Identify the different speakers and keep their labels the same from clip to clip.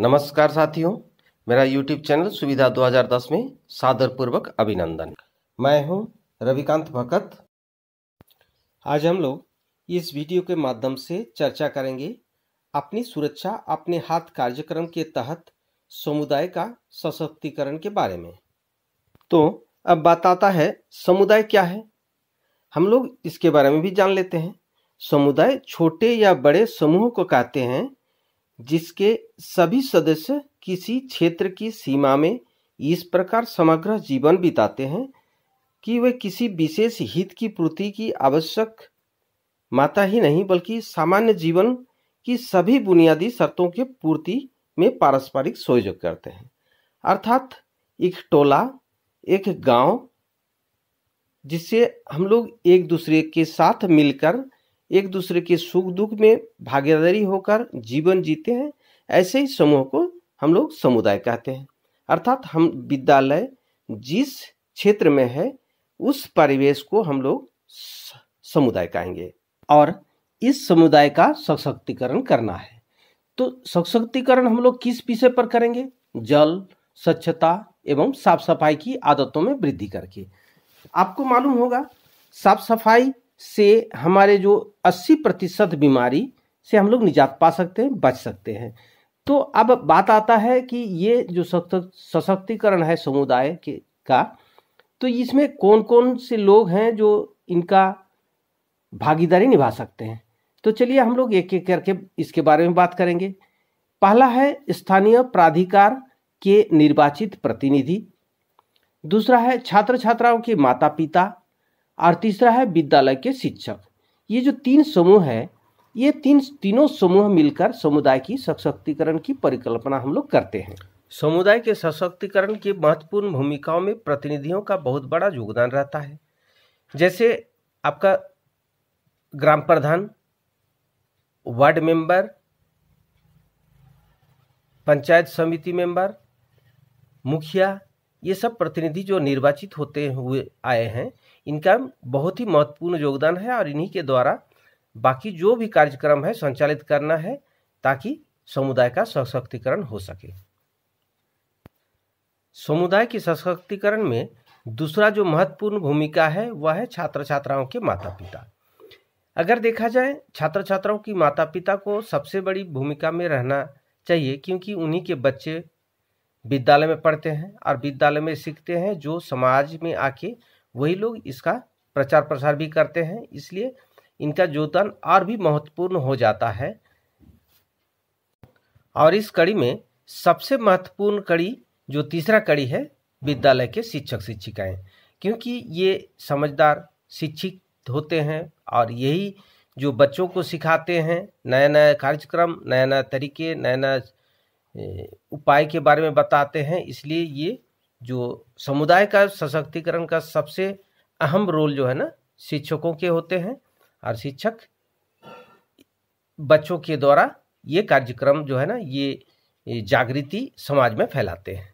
Speaker 1: नमस्कार साथियों मेरा YouTube चैनल सुविधा 2010 में सादर पूर्वक अभिनंदन मैं हूं रविकांत भगत आज हम लोग इस वीडियो के माध्यम से चर्चा करेंगे अपनी सुरक्षा अपने हाथ कार्यक्रम के तहत समुदाय का सशक्तिकरण के बारे में तो अब बात आता है समुदाय क्या है हम लोग इसके बारे में भी जान लेते हैं समुदाय छोटे या बड़े समूह को कहते हैं जिसके सभी सदस्य किसी क्षेत्र की सीमा में इस प्रकार समग्र जीवन बिताते हैं कि वे किसी विशेष हित की पूर्ति की आवश्यक माता ही नहीं बल्कि सामान्य जीवन की सभी बुनियादी शर्तों के पूर्ति में पारस्परिक सहयोग करते हैं अर्थात एक टोला एक गांव जिससे हम लोग एक दूसरे के साथ मिलकर एक दूसरे के सुख दुख में भागीदारी होकर जीवन जीते हैं ऐसे ही समूह को हम लोग समुदाय कहते हैं अर्थात हम विद्यालय जिस क्षेत्र में है उस परिवेश को हम लोग समुदाय कहेंगे और इस समुदाय का सशक्तिकरण करना है तो सशक्तिकरण हम लोग किस विषय पर करेंगे जल स्वच्छता एवं साफ सफाई की आदतों में वृद्धि करके आपको मालूम होगा साफ सफाई से हमारे जो 80 प्रतिशत बीमारी से हम लोग निजात पा सकते हैं बच सकते हैं तो अब बात आता है कि ये जो सशक्तिकरण है समुदाय के का तो इसमें कौन कौन से लोग हैं जो इनका भागीदारी निभा सकते हैं तो चलिए हम लोग एक एक करके इसके बारे में बात करेंगे पहला है स्थानीय प्राधिकार के निर्वाचित प्रतिनिधि दूसरा है छात्र छात्राओं के माता पिता और तीसरा है विद्यालय के शिक्षक ये जो तीन समूह है ये तीन तीनों समूह मिलकर समुदाय की सशक्तिकरण की परिकल्पना हम लोग करते हैं समुदाय के सशक्तिकरण की महत्वपूर्ण भूमिकाओं में प्रतिनिधियों का बहुत बड़ा योगदान रहता है जैसे आपका ग्राम प्रधान वार्ड मेंबर पंचायत समिति मेंबर मुखिया ये सब प्रतिनिधि जो निर्वाचित होते हुए आए हैं इनका बहुत ही महत्वपूर्ण योगदान है और इन्हीं के द्वारा बाकी जो भी कार्यक्रम है संचालित करना है ताकि समुदाय का सशक्तिकरण हो सके समुदाय के सशक्तिकरण में दूसरा जो महत्वपूर्ण भूमिका है वह है छात्र छात्राओं के माता पिता अगर देखा जाए छात्र छात्राओं की माता पिता को सबसे बड़ी भूमिका में रहना चाहिए क्योंकि उन्हीं के बच्चे विद्यालय में पढ़ते हैं और विद्यालय में सीखते हैं जो समाज में आके वही लोग इसका प्रचार प्रसार भी करते हैं इसलिए इनका योगदान और भी महत्वपूर्ण हो जाता है और इस कड़ी में सबसे महत्वपूर्ण कड़ी जो तीसरा कड़ी है विद्यालय के शिक्षक शिक्षिकाएं क्योंकि ये समझदार शिक्षित होते हैं और यही जो बच्चों को सिखाते हैं नया नया कार्यक्रम नया नया तरीके नया नया उपाय के बारे में बताते हैं इसलिए ये जो समुदाय का सशक्तिकरण का सबसे अहम रोल जो है ना शिक्षकों के होते हैं और शिक्षक बच्चों के द्वारा ये कार्यक्रम जो है ना ये जागृति समाज में फैलाते हैं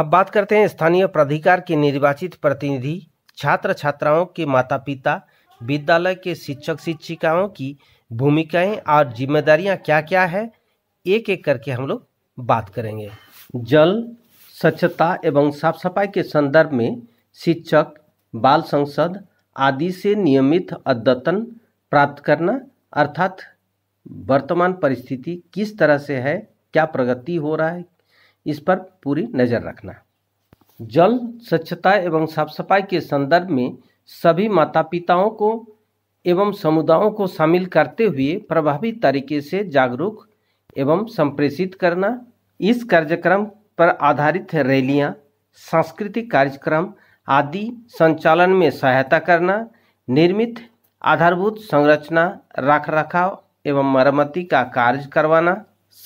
Speaker 1: अब बात करते हैं स्थानीय प्राधिकार के निर्वाचित प्रतिनिधि छात्र छात्राओं के माता पिता विद्यालय के शिक्षक शिक्षिकाओं की भूमिकाएं और जिम्मेदारियां क्या क्या है एक एक करके हम लोग बात करेंगे जल स्वच्छता एवं साफ सफाई के संदर्भ में शिक्षक बाल संसद आदि से नियमित अद्यतन प्राप्त करना अर्थात वर्तमान परिस्थिति किस तरह से है क्या प्रगति हो रहा है इस पर पूरी नज़र रखना जल स्वच्छता एवं साफ सफाई के संदर्भ में सभी माता पिताओं को एवं समुदायों को शामिल करते हुए प्रभावी तरीके से जागरूक एवं संप्रेषित करना इस कार्यक्रम पर आधारित रैलियां, सांस्कृतिक कार्यक्रम आदि संचालन में सहायता करना निर्मित आधारभूत संरचना रख रखाव एवं मरम्मति का कार्य करवाना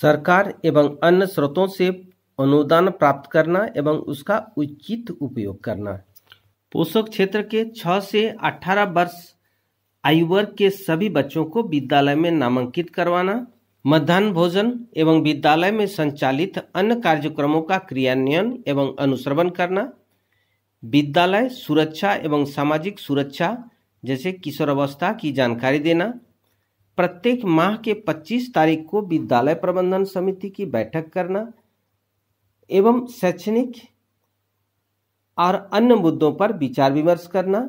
Speaker 1: सरकार एवं अन्य स्रोतों से अनुदान प्राप्त करना एवं उसका उचित उपयोग करना पोषक क्षेत्र के 6 से 18 वर्ष आयु वर्ग के सभी बच्चों को विद्यालय में नामांकित करवाना मध्यान्ह भोजन एवं विद्यालय में संचालित अन्य कार्यक्रमों का क्रियान्वयन एवं अनुश्रवण करना विद्यालय सुरक्षा एवं सामाजिक सुरक्षा जैसे किशोरावस्था की जानकारी देना प्रत्येक माह के 25 तारीख को विद्यालय प्रबंधन समिति की बैठक करना एवं शैक्षणिक और अन्य मुद्दों पर विचार विमर्श करना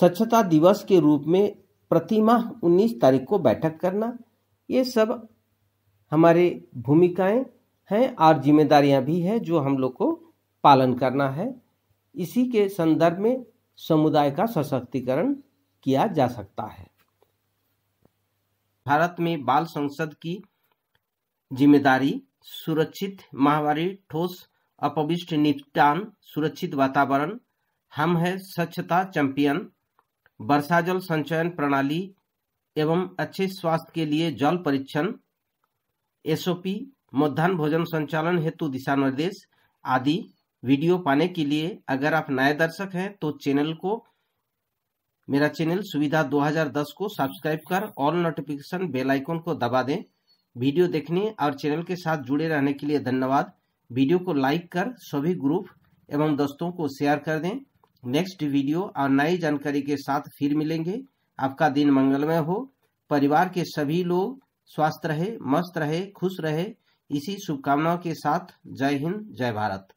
Speaker 1: स्वच्छता दिवस के रूप में प्रतिमाह 19 तारीख को बैठक करना ये सब हमारे भूमिकाएं हैं और जिम्मेदारियां भी है जो हम लोग को पालन करना है इसी के संदर्भ में समुदाय का सशक्तिकरण किया जा सकता है भारत में बाल संसद की जिम्मेदारी सुरक्षित महामारी ठोस अपविष्ट निपटान सुरक्षित वातावरण हम है स्वच्छता चैंपियन वर्षा जल संचयन प्रणाली एवं अच्छे स्वास्थ्य के लिए जल परीक्षण एसओपी मध्यान्ह भोजन संचालन हेतु दिशा निर्देश आदि वीडियो पाने के लिए अगर आप नए दर्शक हैं तो चैनल को मेरा चैनल सुविधा 2010 को सब्सक्राइब कर ऑल नोटिफिकेशन बेल आइकन को दबा दें वीडियो देखने और चैनल के साथ जुड़े रहने के लिए धन्यवाद वीडियो को लाइक कर सभी ग्रुप एवं दोस्तों को शेयर कर दें नेक्स्ट वीडियो और नई जानकारी के साथ फिर मिलेंगे आपका दिन मंगलमय हो परिवार के सभी लोग स्वस्थ रहे मस्त रहे खुश रहे इसी शुभकामनाओं के साथ जय हिंद जय भारत